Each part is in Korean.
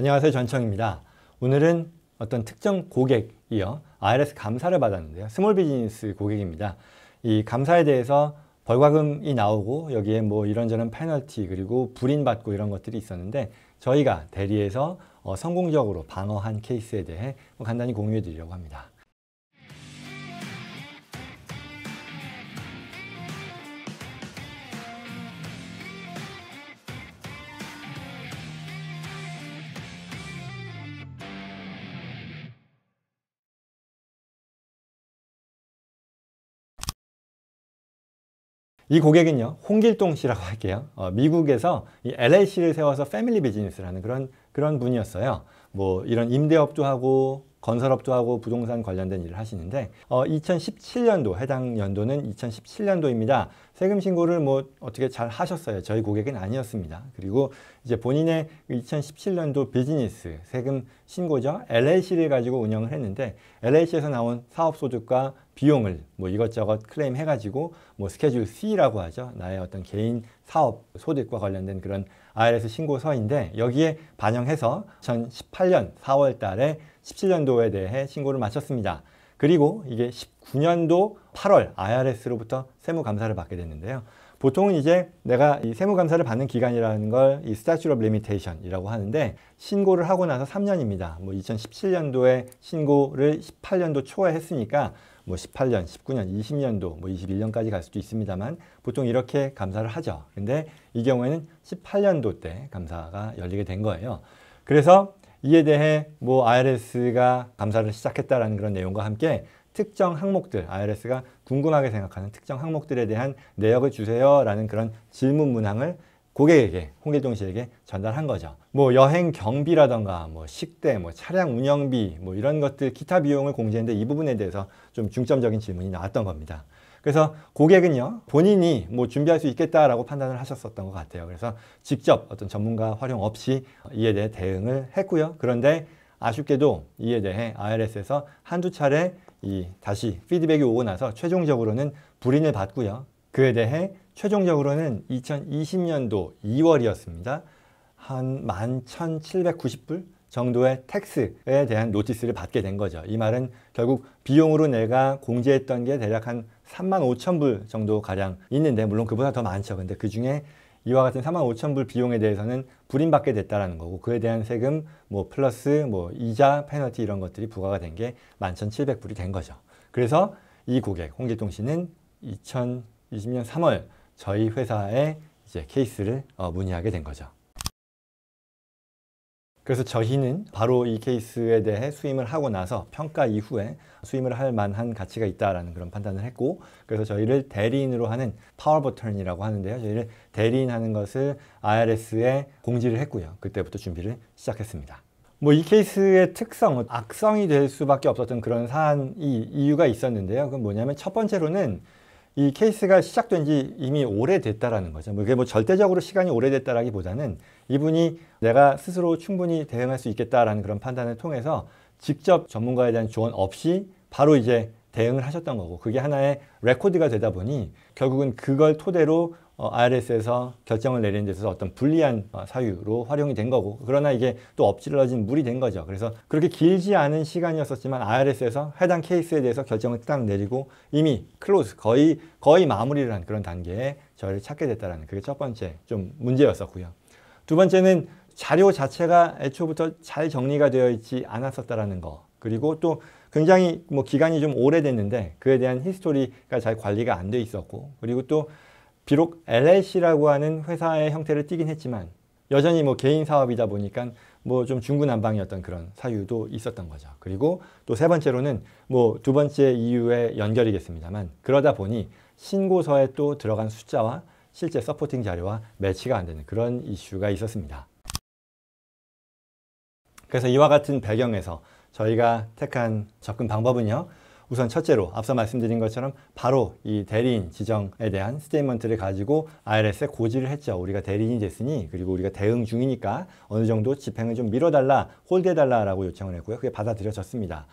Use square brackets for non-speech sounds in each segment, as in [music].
안녕하세요. 전청입니다. 오늘은 어떤 특정 고객이요. IRS 감사를 받았는데요. 스몰 비즈니스 고객입니다. 이 감사에 대해서 벌과금이 나오고 여기에 뭐 이런저런 패널티 그리고 불인받고 이런 것들이 있었는데 저희가 대리에서 어 성공적으로 방어한 케이스에 대해 뭐 간단히 공유해 드리려고 합니다. 이 고객은요 홍길동 씨라고 할게요 어, 미국에서 이 LLC를 세워서 패밀리 비즈니스라는 그런 그런 분이었어요 뭐 이런 임대업도 하고 건설업도 하고 부동산 관련된 일을 하시는데 어, 2017년도 해당 연도는 2017년도입니다 세금 신고를 뭐 어떻게 잘 하셨어요. 저희 고객은 아니었습니다. 그리고 이제 본인의 2017년도 비즈니스 세금 신고죠. LAC를 가지고 운영을 했는데 LAC에서 나온 사업 소득과 비용을 뭐 이것저것 클레임 해가지고 뭐 스케줄 C라고 하죠. 나의 어떤 개인 사업 소득과 관련된 그런 IRS 신고서인데 여기에 반영해서 2018년 4월 달에 17년도에 대해 신고를 마쳤습니다. 그리고 이게 19년도 8월 IRS로부터 세무감사를 받게 됐는데요. 보통은 이제 내가 이 세무감사를 받는 기간이라는 걸이 스타츄 오브 리미테이션이라고 하는데 신고를 하고 나서 3년입니다. 뭐 2017년도에 신고를 18년도 초에 했으니까 뭐 18년, 19년, 20년도, 뭐 21년까지 갈 수도 있습니다만 보통 이렇게 감사를 하죠. 근데 이 경우에는 18년도 때 감사가 열리게 된 거예요. 그래서 이에 대해 뭐 IRS가 감사를 시작했다라는 그런 내용과 함께 특정 항목들, IRS가 궁금하게 생각하는 특정 항목들에 대한 내역을 주세요라는 그런 질문 문항을 고객에게, 홍길동 씨에게 전달한 거죠. 뭐 여행 경비라던가 뭐 식대, 뭐 차량 운영비, 뭐 이런 것들 기타 비용을 공제했는데 이 부분에 대해서 좀 중점적인 질문이 나왔던 겁니다. 그래서 고객은요 본인이 뭐 준비할 수 있겠다라고 판단을 하셨었던 것 같아요. 그래서 직접 어떤 전문가 활용 없이 이에 대해 대응을 했고요. 그런데 아쉽게도 이에 대해 IRS에서 한두 차례 이 다시 피드백이 오고 나서 최종적으로는 불인을 받고요. 그에 대해 최종적으로는 2020년도 2월이었습니다. 한 11,790불 정도의 텍스에 대한 노티스를 받게 된 거죠. 이 말은 결국 비용으로 내가 공제했던 게 대략 한 3만 5천 불 정도 가량 있는데 물론 그보다 더 많죠. 근데 그 중에 이와 같은 3만 5천 불 비용에 대해서는 불임받게 됐다라는 거고 그에 대한 세금 뭐 플러스 뭐 이자 페널티 이런 것들이 부과가 된 게 11,700불이 된 거죠. 그래서 이 고객 홍길동 씨는 2020년 3월 저희 회사에 이제 케이스를 어, 문의하게 된 거죠. 그래서 저희는 바로 이 케이스에 대해 수임을 하고 나서 평가 이후에 수임을 할 만한 가치가 있다라는 그런 판단을 했고 그래서 저희를 대리인으로 하는 파워버튼이라고 하는데요. 저희를 대리인하는 것을 IRS에 공지를 했고요. 그때부터 준비를 시작했습니다. 뭐 이 케이스의 특성, 악성이 될 수밖에 없었던 그런 사안이 이유가 있었는데요. 그건 뭐냐면 첫 번째로는 이 케이스가 시작된 지 이미 오래됐다라는 거죠. 뭐 이게 뭐 절대적으로 시간이 오래됐다라기보다는 이분이 내가 스스로 충분히 대응할 수 있겠다라는 그런 판단을 통해서 직접 전문가에 대한 조언 없이 바로 이제 대응을 하셨던 거고 그게 하나의 레코드가 되다 보니 결국은 그걸 토대로 IRS에서 어, 결정을 내리는 데서 있어 어떤 불리한 어, 사유로 활용이 된 거고 그러나 이게 또 엎질러진 물이 된 거죠. 그래서 그렇게 길지 않은 시간이었었지만 IRS에서 해당 케이스에 대해서 결정을 딱 내리고 이미 클로즈 거의 거의 마무리를 한 그런 단계에 저를 찾게 됐다는 그게 첫 번째 좀 문제였었고요. 두 번째는 자료 자체가 애초부터 잘 정리가 되어 있지 않았었다라는 거. 그리고 또 굉장히 뭐 기간이 좀 오래됐는데 그에 대한 히스토리가 잘 관리가 안 돼 있었고 그리고 또 비록 LLC라고 하는 회사의 형태를 띠긴 했지만 여전히 뭐 개인 사업이다 보니까 뭐 좀 중구난방이었던 그런 사유도 있었던 거죠. 그리고 또 세 번째로는 뭐 두 번째 이유의 연결이겠습니다만 그러다 보니 신고서에 또 들어간 숫자와 실제 서포팅 자료와 매치가 안 되는 그런 이슈가 있었습니다. 그래서 이와 같은 배경에서 저희가 택한 접근 방법은요. 우선 첫째로 앞서 말씀드린 것처럼 바로 이 대리인 지정에 대한 스테이먼트를 가지고 IRS에 고지를 했죠. 우리가 대리인이 됐으니 그리고 우리가 대응 중이니까 어느 정도 집행을 좀 밀어달라, 홀드해달라라고 요청을 했고요. 그게 받아들여졌습니다.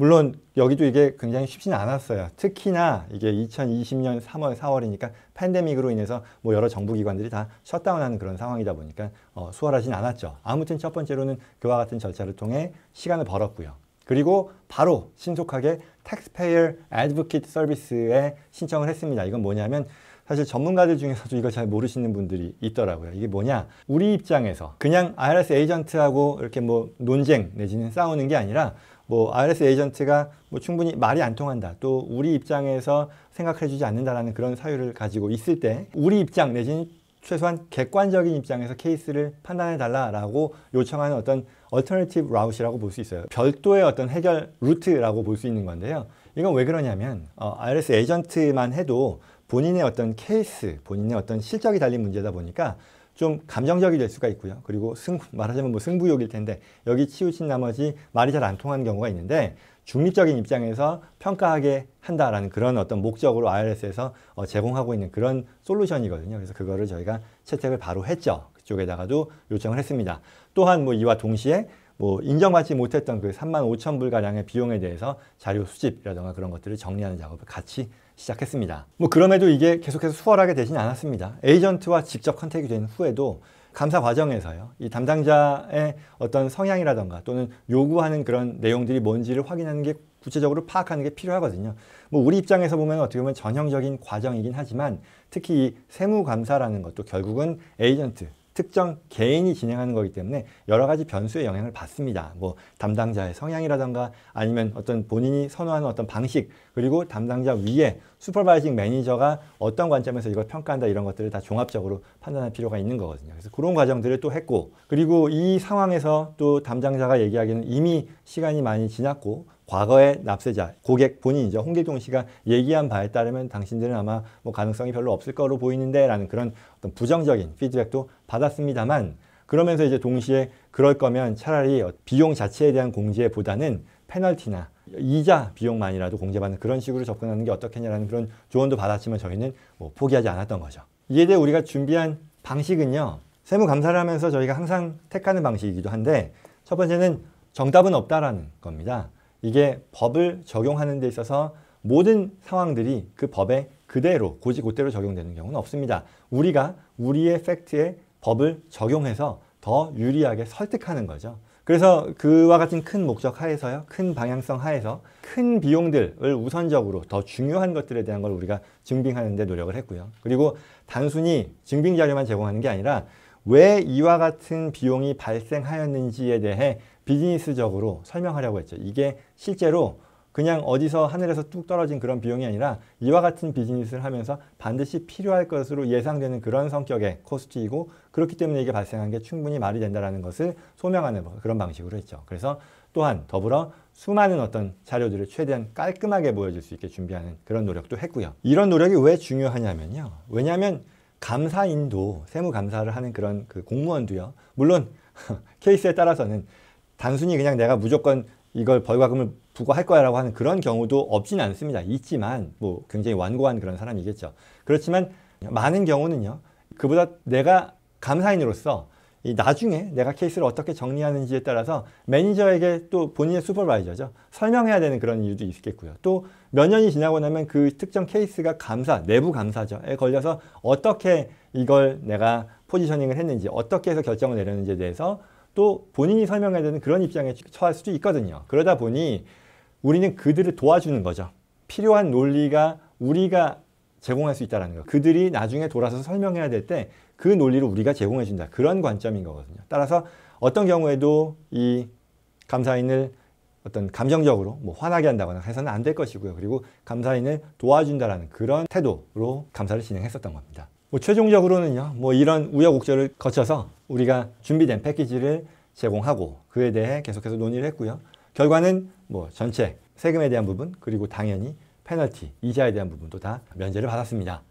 물론 여기도 이게 굉장히 쉽지는 않았어요. 특히나 이게 2020년 3월, 4월이니까 팬데믹으로 인해서 뭐 여러 정부기관들이 다 셧다운하는 그런 상황이다 보니까 어, 수월하진 않았죠. 아무튼 첫 번째로는 그와 같은 절차를 통해 시간을 벌었고요. 그리고 바로 신속하게 텍스페이어 애드보킷 서비스에 신청을 했습니다. 이건 뭐냐면 사실 전문가들 중에서도 이걸 잘 모르시는 분들이 있더라고요. 이게 뭐냐? 우리 입장에서 그냥 IRS 에이전트하고 이렇게 뭐 논쟁 내지는 싸우는 게 아니라 뭐 IRS 에이전트가 뭐 충분히 말이 안 통한다. 또 우리 입장에서 생각해 주지 않는다라는 그런 사유를 가지고 있을 때 우리 입장 내지는 최소한 객관적인 입장에서 케이스를 판단해 달라라고 요청하는 어떤 얼터너티브 라웃이라고 볼 수 있어요. 별도의 어떤 해결 루트라고 볼 수 있는 건데요. 이건 왜 그러냐면 어, IRS 에이전트만 해도 본인의 어떤 케이스, 본인의 어떤 실적이 달린 문제다 보니까 좀 감정적이 될 수가 있고요. 그리고 승, 말하자면 뭐 승부욕일 텐데 여기 치우친 나머지 말이 잘 안 통하는 경우가 있는데 중립적인 입장에서 평가하게 한다라는 그런 어떤 목적으로 IRS에서 어, 제공하고 있는 그런 솔루션이거든요. 그래서 그거를 저희가 채택을 바로 했죠. 그쪽에다가도 요청을 했습니다. 또한 뭐 이와 동시에 뭐 인정받지 못했던 그 3만 5천 불가량의 비용에 대해서 자료 수집이라든가 그런 것들을 정리하는 작업을 같이 시작했습니다. 뭐 그럼에도 이게 계속해서 수월하게 되진 않았습니다. 에이전트와 직접 컨택이 된 후에도 감사 과정에서요. 이 담당자의 어떤 성향이라던가 또는 요구하는 그런 내용들이 뭔지를 확인하는 게 구체적으로 파악하는 게 필요하거든요. 뭐 우리 입장에서 보면 어떻게 보면 전형적인 과정이긴 하지만 특히 이 세무감사라는 것도 결국은 에이전트, 특정 개인이 진행하는 거기 때문에 여러 가지 변수의 영향을 받습니다. 뭐 담당자의 성향이라던가 아니면 어떤 본인이 선호하는 어떤 방식 그리고 담당자 위에 슈퍼바이징 매니저가 어떤 관점에서 이걸 평가한다 이런 것들을 다 종합적으로 판단할 필요가 있는 거거든요. 그래서 그런 과정들을 또 했고 그리고 이 상황에서 또 담당자가 얘기하기는 이미 시간이 많이 지났고 과거의 납세자, 고객 본인이죠. 홍길동 씨가 얘기한 바에 따르면 당신들은 아마 뭐 가능성이 별로 없을 거로 보이는데 라는 그런 어떤 부정적인 피드백도 받았습니다만 그러면서 이제 동시에 그럴 거면 차라리 어, 비용 자체에 대한 공제보다는 페널티나 이자 비용만이라도 공제받는 그런 식으로 접근하는 게 어떻겠냐라는 그런 조언도 받았지만 저희는 뭐 포기하지 않았던 거죠. 이에 대해 우리가 준비한 방식은요. 세무감사를 하면서 저희가 항상 택하는 방식이기도 한데 첫 번째는 정답은 없다라는 겁니다. 이게 법을 적용하는 데 있어서 모든 상황들이 그 법에 그대로 고지고대로 적용되는 경우는 없습니다. 우리가 우리의 팩트에 법을 적용해서 더 유리하게 설득하는 거죠. 그래서 그와 같은 큰 목적 하에서요, 큰 방향성 하에서 큰 비용들을 우선적으로 더 중요한 것들에 대한 걸 우리가 증빙하는 데 노력을 했고요. 그리고 단순히 증빙 자료만 제공하는 게 아니라 왜 이와 같은 비용이 발생하였는지에 대해 비즈니스적으로 설명하려고 했죠. 이게 실제로 그냥 어디서 하늘에서 뚝 떨어진 그런 비용이 아니라 이와 같은 비즈니스를 하면서 반드시 필요할 것으로 예상되는 그런 성격의 코스트이고 그렇기 때문에 이게 발생한 게 충분히 말이 된다는 것을 소명하는 뭐 그런 방식으로 했죠. 그래서 또한 더불어 수많은 어떤 자료들을 최대한 깔끔하게 보여줄 수 있게 준비하는 그런 노력도 했고요. 이런 노력이 왜 중요하냐면요. 왜냐하면 감사인도 세무감사를 하는 그런 그 공무원도요. 물론 [laughs] 케이스에 따라서는 단순히 그냥 내가 무조건 이걸 벌과금을 부과할 거야라고 하는 그런 경우도 없진 않습니다. 있지만 뭐 굉장히 완고한 그런 사람이겠죠. 그렇지만 많은 경우는요. 그보다 내가 감사인으로서 나중에 내가 케이스를 어떻게 정리하는지에 따라서 매니저에게 또 본인의 슈퍼바이저죠. 설명해야 되는 그런 이유도 있겠고요. 또 몇 년이 지나고 나면 그 특정 케이스가 감사, 내부 감사죠에 걸려서 어떻게 이걸 내가 포지셔닝을 했는지 어떻게 해서 결정을 내렸는지에 대해서 또 본인이 설명해야 되는 그런 입장에 처할 수도 있거든요. 그러다 보니 우리는 그들을 도와주는 거죠. 필요한 논리가 우리가 제공할 수 있다는 라 거. 그들이 나중에 돌아서 설명해야 될 때 그 논리를 우리가 제공해 준다. 그런 관점인 거거든요. 따라서 어떤 경우에도 이 감사인을 어떤 감정적으로 뭐 화나게 한다거나 해서는 안 될 것이고요. 그리고 감사인을 도와준다라는 그런 태도로 감사를 진행했었던 겁니다. 뭐 최종적으로는요, 뭐 이런 우여곡절을 거쳐서 우리가 준비된 패키지를 제공하고 그에 대해 계속해서 논의를 했고요. 결과는 뭐 전체 세금에 대한 부분 그리고 당연히 페널티, 이자에 대한 부분도 다 면제를 받았습니다.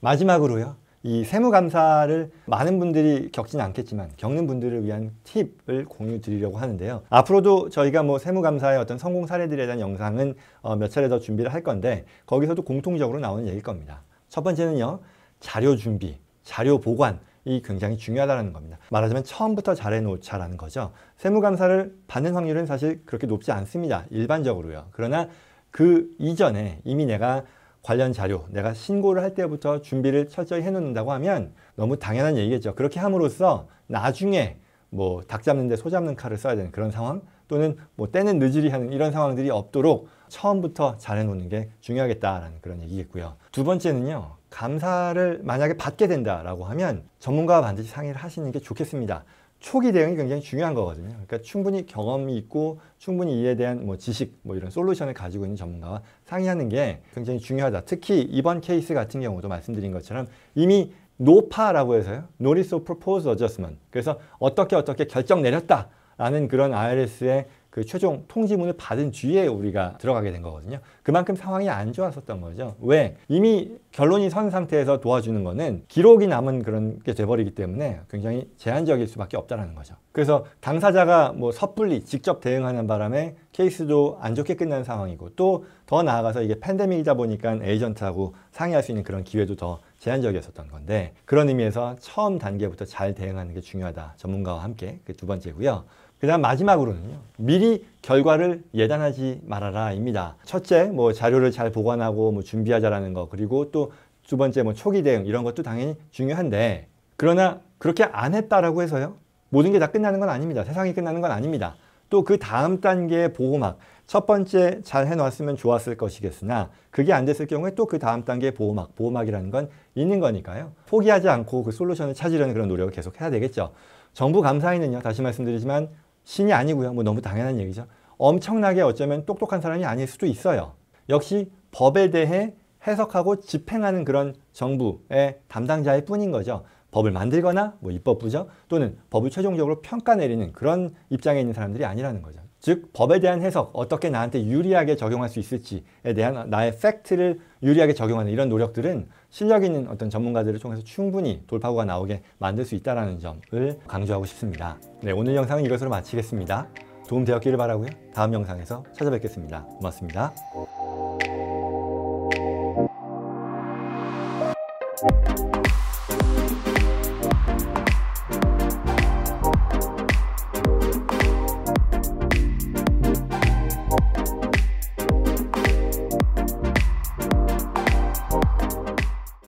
마지막으로요. 이 세무감사를 많은 분들이 겪지는 않겠지만 겪는 분들을 위한 팁을 공유 드리려고 하는데요. 앞으로도 저희가 뭐 세무감사의 어떤 성공 사례들에 대한 영상은 어몇 차례 더 준비를 할 건데 거기서도 공통적으로 나오는 얘기일 겁니다. 첫 번째는요. 자료 준비, 자료 보관 이 굉장히 중요하다는 겁니다. 말하자면 처음부터 잘해놓자라는 거죠. 세무감사를 받는 확률은 사실 그렇게 높지 않습니다. 일반적으로요. 그러나 그 이전에 이미 내가 관련 자료, 내가 신고를 할 때부터 준비를 철저히 해놓는다고 하면 너무 당연한 얘기겠죠. 그렇게 함으로써 나중에 뭐 닭 잡는데 소 잡는 칼을 써야 되는 그런 상황 또는 뭐 때는 늦으리 하는 이런 상황들이 없도록 처음부터 잘 해놓는 게 중요하겠다라는 그런 얘기겠고요. 두 번째는요. 감사를 만약에 받게 된다라고 하면 전문가와 반드시 상의를 하시는 게 좋겠습니다. 초기 대응이 굉장히 중요한 거거든요. 그러니까 충분히 경험이 있고 충분히 이에 대한 뭐 지식 뭐 이런 솔루션을 가지고 있는 전문가와 상의하는 게 굉장히 중요하다. 특히 이번 케이스 같은 경우도 말씀드린 것처럼 이미 노파라고 해서요. 노리소 프로포즈 어저스먼. 그래서 어떻게 어떻게 결정 내렸다라는 그런 IRS의 그 최종 통지문을 받은 뒤에 우리가 들어가게 된 거거든요. 그만큼 상황이 안 좋았었던 거죠. 왜? 이미 결론이 선 상태에서 도와주는 거는 기록이 남은 그런 게 돼버리기 때문에 굉장히 제한적일 수밖에 없다는 거죠. 그래서 당사자가 뭐 섣불리 직접 대응하는 바람에 케이스도 안 좋게 끝난 상황이고 또 더 나아가서 이게 팬데믹이다 보니까 에이전트하고 상의할 수 있는 그런 기회도 더 제한적이었었던 건데 그런 의미에서 처음 단계부터 잘 대응하는 게 중요하다. 전문가와 함께 그두 번째고요. 그 다음 마지막으로는요. 미리 결과를 예단하지 말아라입니다. 첫째, 뭐 자료를 잘 보관하고 뭐 준비하자라는 거, 그리고 또 두 번째 뭐 초기 대응 이런 것도 당연히 중요한데, 그러나 그렇게 안 했다라고 해서요. 모든 게 다 끝나는 건 아닙니다. 세상이 끝나는 건 아닙니다. 또 그 다음 단계의 보호막, 첫 번째 잘 해놨으면 좋았을 것이겠으나 그게 안 됐을 경우에 또 그 다음 단계의 보호막, 보호막이라는 건 있는 거니까요. 포기하지 않고 그 솔루션을 찾으려는 그런 노력을 계속 해야 되겠죠. 정부 감사위는요, 다시 말씀드리지만 신이 아니고요. 뭐 너무 당연한 얘기죠. 엄청나게 어쩌면 똑똑한 사람이 아닐 수도 있어요. 역시 법에 대해 해석하고 집행하는 그런 정부의 담당자일 뿐인 거죠. 법을 만들거나 뭐 입법부죠. 또는 법을 최종적으로 평가 내리는 그런 입장에 있는 사람들이 아니라는 거죠. 즉 법에 대한 해석, 어떻게 나한테 유리하게 적용할 수 있을지에 대한 나의 팩트를 유리하게 적용하는 이런 노력들은 실력 있는 어떤 전문가들을 통해서 충분히 돌파구가 나오게 만들 수 있다는 점을 강조하고 싶습니다. 네, 오늘 영상은 이것으로 마치겠습니다. 도움되었기를 바라고요. 다음 영상에서 찾아뵙겠습니다. 고맙습니다.